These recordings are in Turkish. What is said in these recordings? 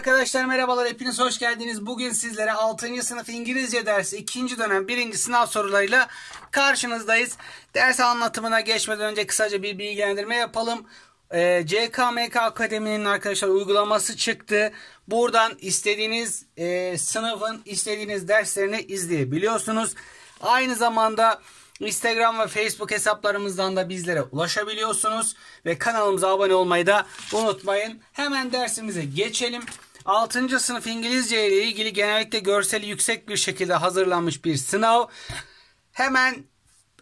Arkadaşlar merhabalar hepiniz hoş geldiniz. Bugün sizlere 6. sınıf İngilizce dersi 2. dönem 1. sınav sorularıyla karşınızdayız. Ders anlatımına geçmeden önce kısaca bir bilgilendirme yapalım. E, ee, CKMK Akademi'nin arkadaşlar uygulaması çıktı. Buradan istediğiniz e, sınıfın istediğiniz derslerini izleyebiliyorsunuz. Aynı zamanda Instagram ve Facebook hesaplarımızdan da bizlere ulaşabiliyorsunuz. Ve kanalımıza abone olmayı da unutmayın. Hemen dersimize geçelim. 6. sınıf İngilizce ile ilgili genellikle görseli yüksek bir şekilde hazırlanmış bir sınav. Hemen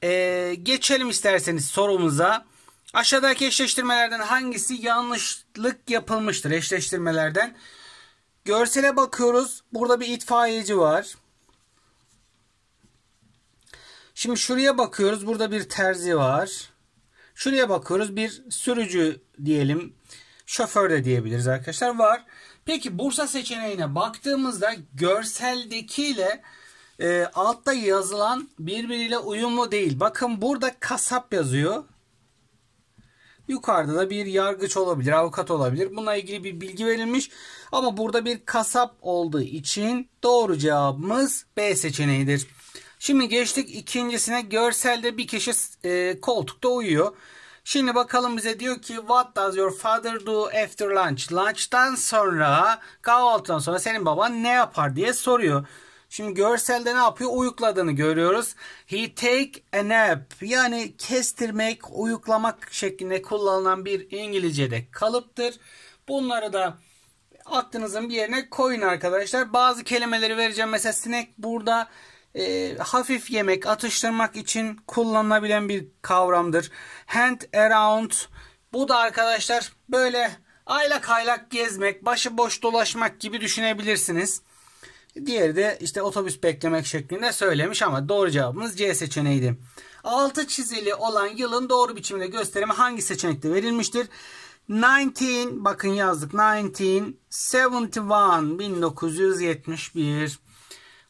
e, geçelim isterseniz sorumuza. Aşağıdaki eşleştirmelerden hangisi yanlışlık yapılmıştır eşleştirmelerden? Görsele bakıyoruz. Burada bir itfaiyeci var. Şimdi şuraya bakıyoruz. Burada bir terzi var. Şuraya bakıyoruz. Bir sürücü diyelim. Şoför de diyebiliriz arkadaşlar. Var. Peki Bursa seçeneğine baktığımızda görseldekiyle e, altta yazılan birbiriyle uyumlu değil. Bakın burada kasap yazıyor. Yukarıda da bir yargıç olabilir, avukat olabilir. Buna ilgili bir bilgi verilmiş. Ama burada bir kasap olduğu için doğru cevabımız B seçeneğidir. Şimdi geçtik ikincisine. Görselde bir kişi e, koltukta uyuyor. Şimdi bakalım bize diyor ki what does your father do after lunch? Lunch'tan sonra kahvaltıdan sonra senin baban ne yapar diye soruyor. Şimdi görselde ne yapıyor? Uyukladığını görüyoruz. He take a nap. Yani kestirmek, uyuklamak şeklinde kullanılan bir İngilizce'de kalıptır. Bunları da aklınızın bir yerine koyun arkadaşlar. Bazı kelimeleri vereceğim. Mesela sinek burada e, hafif yemek atıştırmak için kullanılabilen bir kavramdır. Hand around bu da arkadaşlar böyle aylak aylak gezmek, başıboş dolaşmak gibi düşünebilirsiniz. Diğeri de işte otobüs beklemek şeklinde söylemiş ama doğru cevabımız C seçeneğiydi. Altı çizili olan yılın doğru biçimde gösterimi hangi seçenekte verilmiştir? 19 bakın yazdık 1971 1971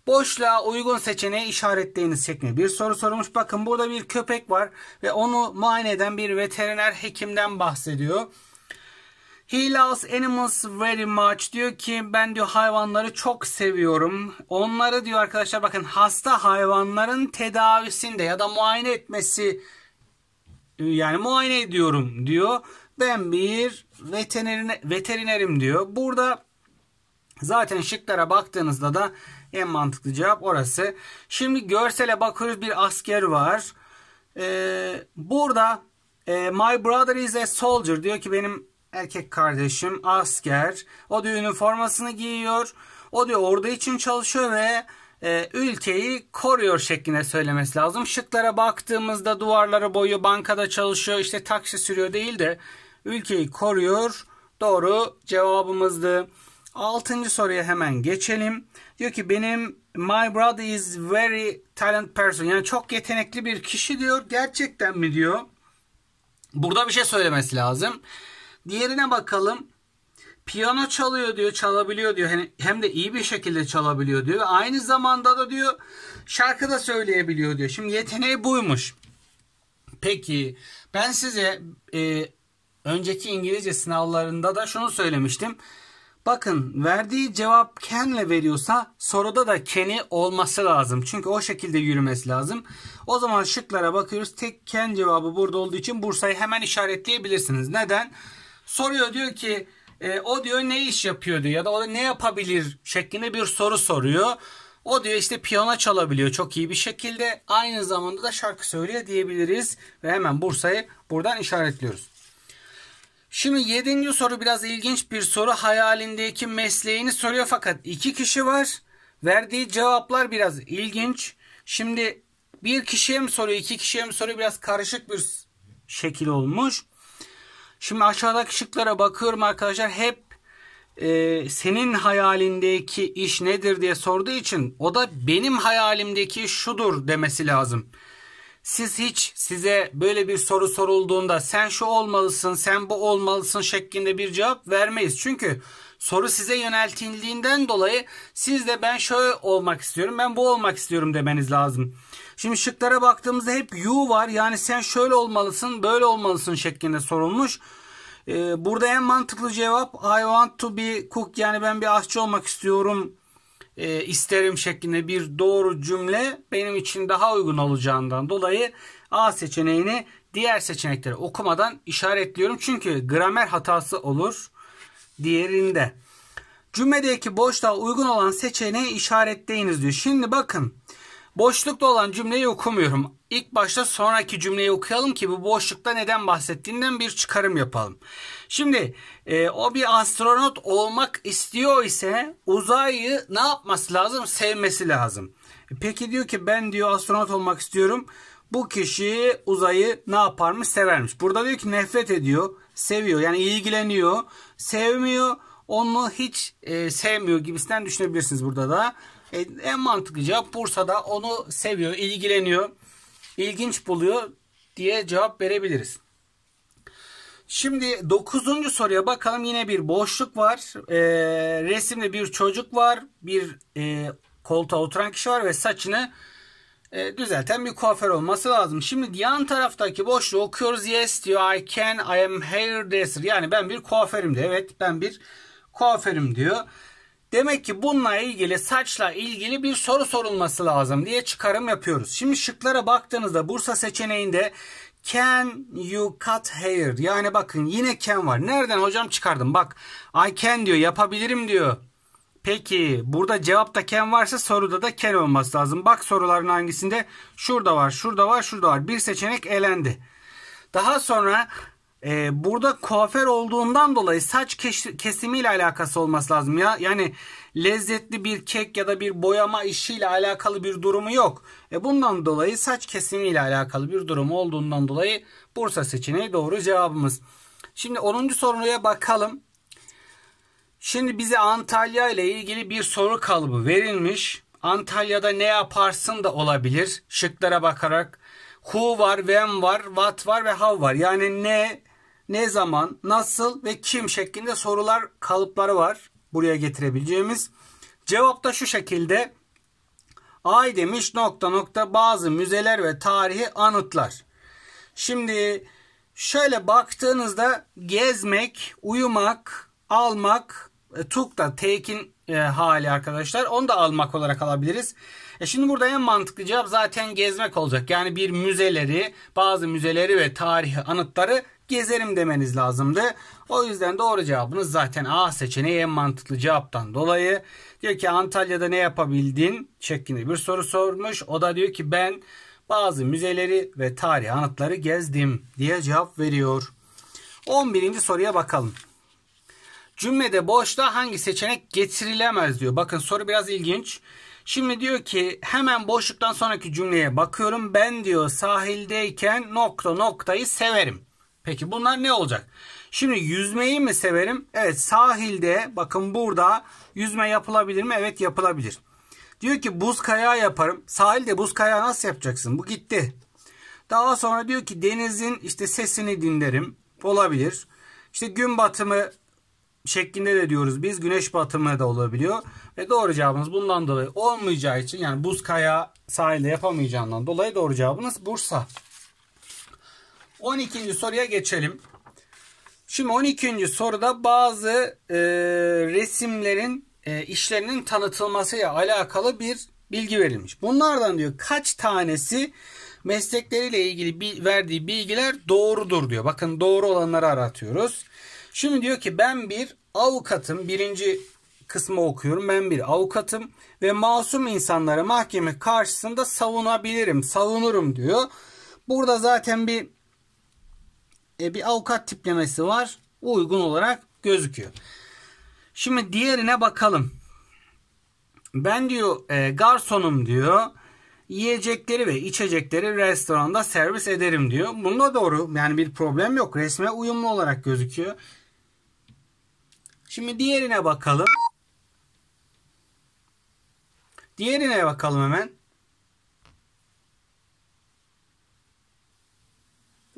Boşluğa uygun seçeneği işaretleyiniz şeklinde bir soru sorulmuş. Bakın burada bir köpek var ve onu muayene eden bir veteriner hekimden bahsediyor. He loves animals very much diyor ki ben diyor hayvanları çok seviyorum. Onları diyor arkadaşlar bakın hasta hayvanların tedavisinde ya da muayene etmesi yani muayene ediyorum diyor. Ben bir veterinerine, veterinerim diyor. Burada zaten şıklara baktığınızda da en mantıklı cevap orası. Şimdi görsele bakıyoruz bir asker var. Ee, burada e, my brother is a soldier diyor ki benim erkek kardeşim asker. O diyor üniformasını giyiyor. O diyor orada için çalışıyor ve e, ülkeyi koruyor şeklinde söylemesi lazım. Şıklara baktığımızda duvarları boyu bankada çalışıyor İşte taksi sürüyor değil de ülkeyi koruyor. Doğru cevabımızdı. Altıncı soruya hemen geçelim. Diyor ki benim my brother is very talent person. Yani çok yetenekli bir kişi diyor. Gerçekten mi diyor. Burada bir şey söylemesi lazım. Diğerine bakalım. Piyano çalıyor diyor, çalabiliyor diyor. Hani Hem de iyi bir şekilde çalabiliyor diyor. Ve aynı zamanda da diyor şarkı da söyleyebiliyor diyor. Şimdi yeteneği buymuş. Peki ben size e, önceki İngilizce sınavlarında da şunu söylemiştim. Bakın verdiği cevap Kenle veriyorsa soruda da Keni olması lazım. Çünkü o şekilde yürümesi lazım. O zaman şıklara bakıyoruz. Tek Ken cevabı burada olduğu için Bursa'yı hemen işaretleyebilirsiniz. Neden? Soruyor diyor ki e, o diyor ne iş yapıyor diyor ya da o da ne yapabilir şeklinde bir soru soruyor. O diyor işte piyano çalabiliyor çok iyi bir şekilde. Aynı zamanda da şarkı söylüyor diyebiliriz. Ve hemen Bursa'yı buradan işaretliyoruz. Şimdi yedinci soru biraz ilginç bir soru. Hayalindeki mesleğini soruyor fakat iki kişi var. Verdiği cevaplar biraz ilginç. Şimdi bir kişiye mi soruyor, iki kişiye mi soruyor biraz karışık bir şekil olmuş. Şimdi aşağıdaki şıklara bakıyorum arkadaşlar. Hep e, senin hayalindeki iş nedir diye sorduğu için o da benim hayalimdeki şudur demesi lazım. Siz hiç size böyle bir soru sorulduğunda sen şu olmalısın, sen bu olmalısın şeklinde bir cevap vermeyiz. Çünkü soru size yöneltildiğinden dolayı siz de ben şöyle olmak istiyorum, ben bu olmak istiyorum demeniz lazım. Şimdi şıklara baktığımızda hep you var. Yani sen şöyle olmalısın, böyle olmalısın şeklinde sorulmuş. Ee, burada en mantıklı cevap I want to be cook yani ben bir aşçı olmak istiyorum e, isterim şeklinde bir doğru cümle benim için daha uygun olacağından dolayı A seçeneğini diğer seçenekleri okumadan işaretliyorum. Çünkü gramer hatası olur diğerinde. Cümledeki boşluğa uygun olan seçeneği işaretleyiniz diyor. Şimdi bakın Boşlukta olan cümleyi okumuyorum. İlk başta sonraki cümleyi okuyalım ki bu boşlukta neden bahsettiğinden bir çıkarım yapalım. Şimdi e, o bir astronot olmak istiyor ise uzayı ne yapması lazım? Sevmesi lazım. E, peki diyor ki ben diyor astronot olmak istiyorum. Bu kişi uzayı ne yaparmış? Severmiş. Burada diyor ki nefret ediyor, seviyor. Yani ilgileniyor, sevmiyor onu hiç e, sevmiyor gibisinden düşünebilirsiniz burada da. E, en mantıklı cevap Bursa'da onu seviyor, ilgileniyor, ilginç buluyor diye cevap verebiliriz. Şimdi dokuzuncu soruya bakalım yine bir boşluk var. E, resimde bir çocuk var, bir e, koltuğa oturan kişi var ve saçını e, düzelten bir kuaför olması lazım. Şimdi yan taraftaki boşluğu okuyoruz. Yes diyor I can, I am hairdresser. Yani ben bir kuaförüm de. Evet ben bir kuaförüm diyor. Demek ki bununla ilgili saçla ilgili bir soru sorulması lazım diye çıkarım yapıyoruz. Şimdi şıklara baktığınızda Bursa seçeneğinde can you cut hair? Yani bakın yine can var. Nereden hocam çıkardım? Bak I can diyor yapabilirim diyor. Peki burada cevapta can varsa soruda da can olması lazım. Bak soruların hangisinde? Şurada var, şurada var, şurada var. Bir seçenek elendi. Daha sonra e, burada kuaför olduğundan dolayı saç kesimiyle alakası olması lazım ya. Yani lezzetli bir kek ya da bir boyama işiyle alakalı bir durumu yok. E bundan dolayı saç kesimiyle alakalı bir durum olduğundan dolayı Bursa seçeneği doğru cevabımız. Şimdi 10. soruya bakalım. Şimdi bize Antalya ile ilgili bir soru kalıbı verilmiş. Antalya'da ne yaparsın da olabilir. Şıklara bakarak who var, when var, what var ve how var. Yani ne, ne zaman, nasıl ve kim şeklinde sorular kalıpları var buraya getirebileceğimiz. Cevap da şu şekilde. Ay demiş nokta nokta bazı müzeler ve tarihi anıtlar. Şimdi şöyle baktığınızda gezmek, uyumak, almak, e, tuk da tekin e, hali arkadaşlar. Onu da almak olarak alabiliriz. E şimdi burada en mantıklı cevap zaten gezmek olacak. Yani bir müzeleri, bazı müzeleri ve tarihi anıtları gezerim demeniz lazımdı. O yüzden doğru cevabınız zaten A seçeneği en mantıklı cevaptan dolayı. Diyor ki Antalya'da ne yapabildin şeklinde bir soru sormuş. O da diyor ki ben bazı müzeleri ve tarihi anıtları gezdim diye cevap veriyor. 11. soruya bakalım. Cümlede boşta hangi seçenek getirilemez diyor. Bakın soru biraz ilginç. Şimdi diyor ki hemen boşluktan sonraki cümleye bakıyorum. Ben diyor sahildeyken nokta noktayı severim. Peki bunlar ne olacak? Şimdi yüzmeyi mi severim? Evet sahilde bakın burada yüzme yapılabilir mi? Evet yapılabilir. Diyor ki buz kayağı yaparım. Sahilde buz kayağı nasıl yapacaksın? Bu gitti. Daha sonra diyor ki denizin işte sesini dinlerim. Olabilir. İşte gün batımı şeklinde de diyoruz biz. Güneş batımı da olabiliyor. Ve doğru cevabımız bundan dolayı olmayacağı için yani buz kayağı sahilde yapamayacağından dolayı doğru cevabımız Bursa. 12. soruya geçelim. Şimdi 12. soruda bazı e, resimlerin e, işlerinin tanıtılmasıyla alakalı bir bilgi verilmiş. Bunlardan diyor kaç tanesi meslekleriyle ilgili bi verdiği bilgiler doğrudur diyor. Bakın doğru olanları aratıyoruz. Şimdi diyor ki ben bir avukatım. Birinci kısmı okuyorum. Ben bir avukatım ve masum insanları mahkeme karşısında savunabilirim, savunurum diyor. Burada zaten bir e, bir avukat tiplemesi var. Uygun olarak gözüküyor. Şimdi diğerine bakalım. Ben diyor e, garsonum diyor. Yiyecekleri ve içecekleri restoranda servis ederim diyor. Bunda doğru. Yani bir problem yok. Resme uyumlu olarak gözüküyor. Şimdi diğerine bakalım. Diğerine bakalım hemen.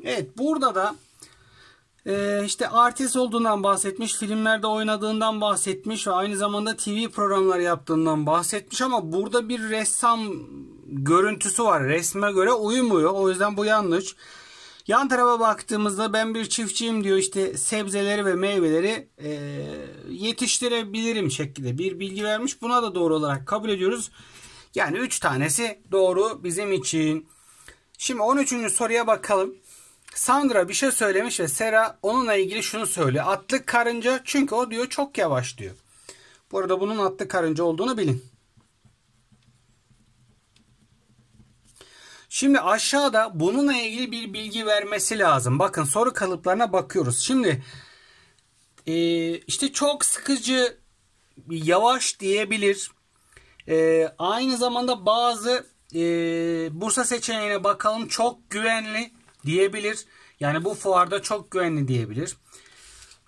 Evet burada da ee, işte artist olduğundan bahsetmiş, filmlerde oynadığından bahsetmiş ve aynı zamanda TV programları yaptığından bahsetmiş ama burada bir ressam görüntüsü var. Resme göre uymuyor. O yüzden bu yanlış. Yan tarafa baktığımızda ben bir çiftçiyim diyor işte sebzeleri ve meyveleri e, yetiştirebilirim şeklinde bir bilgi vermiş. Buna da doğru olarak kabul ediyoruz. Yani 3 tanesi doğru bizim için. Şimdi 13. soruya bakalım. Sandra bir şey söylemiş ve Sera onunla ilgili şunu söylüyor. Atlı karınca çünkü o diyor çok yavaş diyor. Bu arada bunun atlı karınca olduğunu bilin. Şimdi aşağıda bununla ilgili bir bilgi vermesi lazım. Bakın soru kalıplarına bakıyoruz. Şimdi e, işte çok sıkıcı yavaş diyebilir. E, aynı zamanda bazı e, Bursa seçeneğine bakalım çok güvenli diyebilir. Yani bu fuarda çok güvenli diyebilir.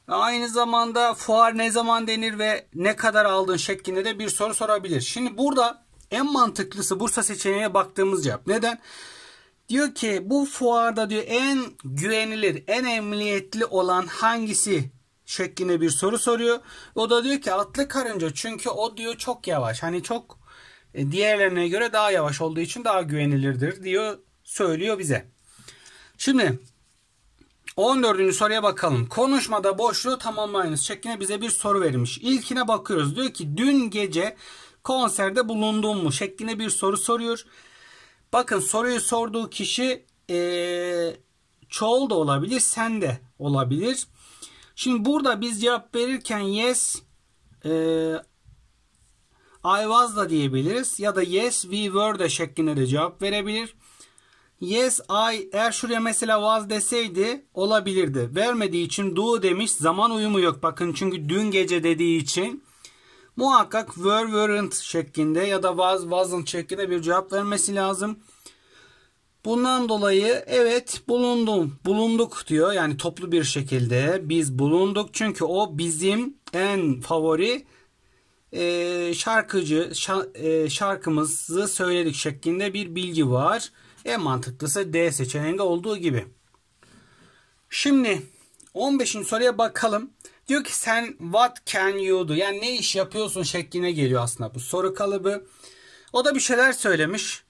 Aynı zamanda fuar ne zaman denir ve ne kadar aldığın şeklinde de bir soru sorabilir. Şimdi burada en mantıklısı Bursa seçeneğine baktığımız cevap. Neden? Diyor ki bu fuarda diyor en güvenilir, en emniyetli olan hangisi şeklinde bir soru soruyor. O da diyor ki atlı karınca çünkü o diyor çok yavaş. Hani çok e, diğerlerine göre daha yavaş olduğu için daha güvenilirdir diyor söylüyor bize. Şimdi 14. soruya bakalım. Konuşmada boşluğu tamamlayınız şeklinde bize bir soru verilmiş. İlkine bakıyoruz. Diyor ki dün gece konserde bulundum mu şeklinde bir soru soruyor. Bakın soruyu sorduğu kişi ee, çoğul da olabilir, sen de olabilir. Şimdi burada biz cevap verirken yes e, I was da diyebiliriz ya da yes we were de şeklinde de cevap verebilir yes I eğer şuraya mesela was deseydi olabilirdi. Vermediği için do demiş. Zaman uyumu yok bakın çünkü dün gece dediği için muhakkak were weren't şeklinde ya da was wasn't şeklinde bir cevap vermesi lazım. Bundan dolayı evet bulundum, bulunduk diyor. Yani toplu bir şekilde biz bulunduk. Çünkü o bizim en favori e, şarkıcı şa, e, şarkımızı söyledik şeklinde bir bilgi var. En mantıklısı D seçeneğinde olduğu gibi. Şimdi 15. soruya bakalım. Diyor ki sen what can you do? Yani ne iş yapıyorsun şekline geliyor aslında bu soru kalıbı. O da bir şeyler söylemiş.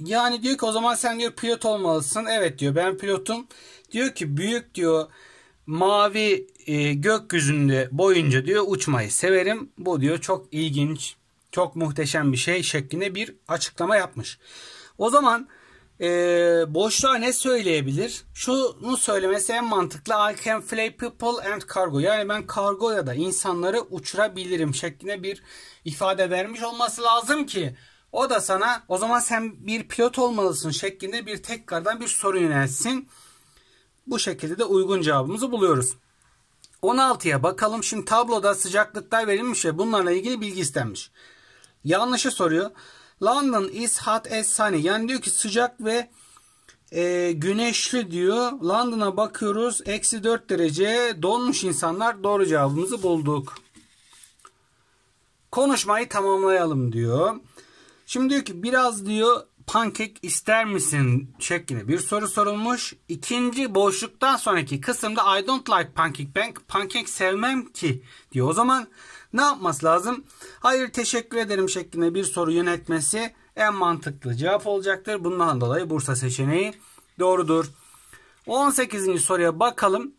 Yani diyor ki o zaman sen diyor pilot olmalısın. Evet diyor ben pilotum. Diyor ki büyük diyor mavi e, gökyüzünde boyunca diyor uçmayı severim. Bu diyor çok ilginç, çok muhteşem bir şey şeklinde bir açıklama yapmış. O zaman e, boşluğa ne söyleyebilir? Şunu söylemesi en mantıklı. I can fly people and cargo. Yani ben kargo ya da insanları uçurabilirim şeklinde bir ifade vermiş olması lazım ki o da sana o zaman sen bir pilot olmalısın şeklinde bir tekrardan bir soru yönelsin. Bu şekilde de uygun cevabımızı buluyoruz. 16'ya bakalım. Şimdi tabloda sıcaklıklar verilmiş ve bunlarla ilgili bilgi istenmiş. Yanlışı soruyor. London is hot as sunny. Yani diyor ki sıcak ve e, güneşli diyor. London'a bakıyoruz. Eksi 4 derece donmuş insanlar. Doğru cevabımızı bulduk. Konuşmayı tamamlayalım diyor. Şimdi diyor ki biraz diyor pankek ister misin şeklinde bir soru sorulmuş. İkinci boşluktan sonraki kısımda I don't like pancake bank. Pankek sevmem ki diyor. O zaman ne yapması lazım? Hayır teşekkür ederim şeklinde bir soru yönetmesi en mantıklı cevap olacaktır. Bundan dolayı Bursa seçeneği doğrudur. 18. soruya bakalım.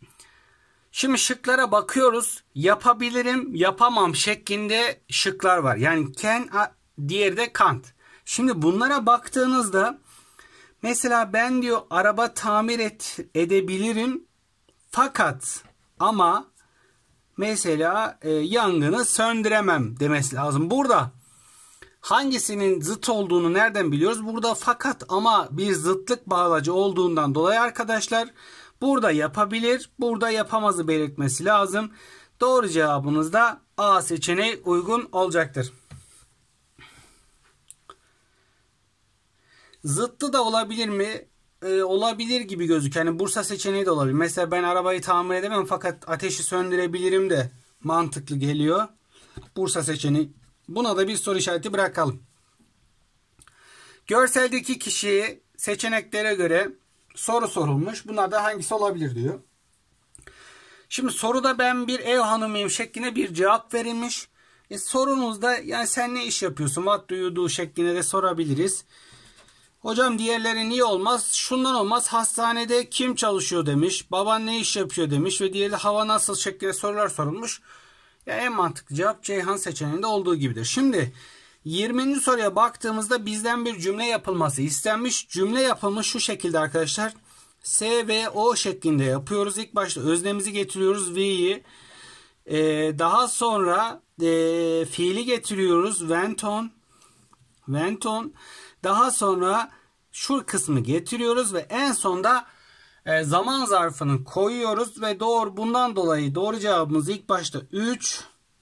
Şimdi şıklara bakıyoruz. Yapabilirim, yapamam şeklinde şıklar var. Yani can, diğeri de can't. Şimdi bunlara baktığınızda mesela ben diyor araba tamir et, edebilirim fakat ama mesela e, yangını söndüremem demesi lazım. Burada hangisinin zıt olduğunu nereden biliyoruz? Burada fakat ama bir zıtlık bağlacı olduğundan dolayı arkadaşlar burada yapabilir, burada yapamazı belirtmesi lazım. Doğru cevabınız da A seçeneği uygun olacaktır. Zıttı da olabilir mi? Ee, olabilir gibi gözüküyor. Yani Bursa seçeneği de olabilir. Mesela ben arabayı tamir edemem fakat ateşi söndürebilirim de mantıklı geliyor. Bursa seçeneği. Buna da bir soru işareti bırakalım. Görseldeki kişiyi seçeneklere göre soru sorulmuş. Bunlar da hangisi olabilir diyor. Şimdi soruda ben bir ev hanımıyım şeklinde bir cevap verilmiş. E, sorunuzda yani sen ne iş yapıyorsun? What do you do şeklinde de sorabiliriz. Hocam diğerleri niye olmaz? Şundan olmaz. Hastanede kim çalışıyor demiş. Baban ne iş yapıyor demiş. Ve diğeri hava nasıl şeklinde sorular sorulmuş. Ya en mantıklı cevap Ceyhan seçeneğinde olduğu gibidir. Şimdi 20. soruya baktığımızda bizden bir cümle yapılması istenmiş. Cümle yapılmış şu şekilde arkadaşlar. S ve O şeklinde yapıyoruz. İlk başta öznemizi getiriyoruz. V'yi. Ee, daha sonra e, fiili getiriyoruz. Went on. Went on. Daha sonra şu kısmı getiriyoruz ve en sonda e, zaman zarfını koyuyoruz ve doğru bundan dolayı doğru cevabımız ilk başta 3,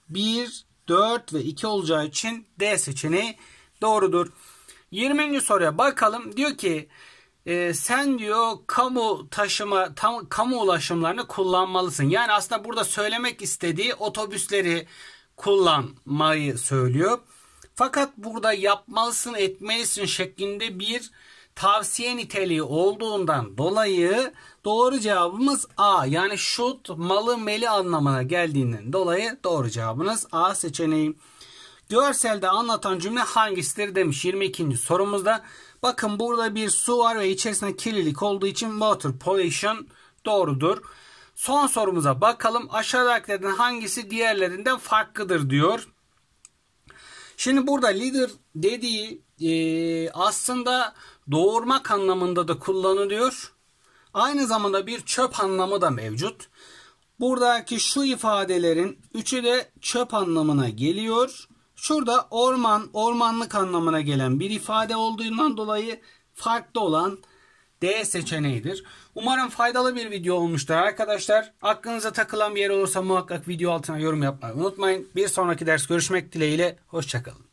1, 4 ve 2 olacağı için D seçeneği doğrudur. 20. soruya bakalım. Diyor ki e, sen diyor kamu taşıma tam, kamu ulaşımlarını kullanmalısın. Yani aslında burada söylemek istediği otobüsleri kullanmayı söylüyor. Fakat burada yapmalısın etmelisin şeklinde bir tavsiye niteliği olduğundan dolayı doğru cevabımız A. Yani şut malı meli anlamına geldiğinden dolayı doğru cevabınız A seçeneği. Görselde anlatan cümle hangisidir demiş 22. sorumuzda. Bakın burada bir su var ve içerisinde kirlilik olduğu için water pollution doğrudur. Son sorumuza bakalım. Aşağıdakilerden hangisi diğerlerinden farklıdır diyor. Şimdi burada leader dediği e, aslında doğurmak anlamında da kullanılıyor. Aynı zamanda bir çöp anlamı da mevcut. Buradaki şu ifadelerin üçü de çöp anlamına geliyor. Şurada orman, ormanlık anlamına gelen bir ifade olduğundan dolayı farklı olan D seçeneğidir. Umarım faydalı bir video olmuştur arkadaşlar. Aklınıza takılan bir yer olursa muhakkak video altına yorum yapmayı unutmayın. Bir sonraki ders görüşmek dileğiyle. Hoşçakalın.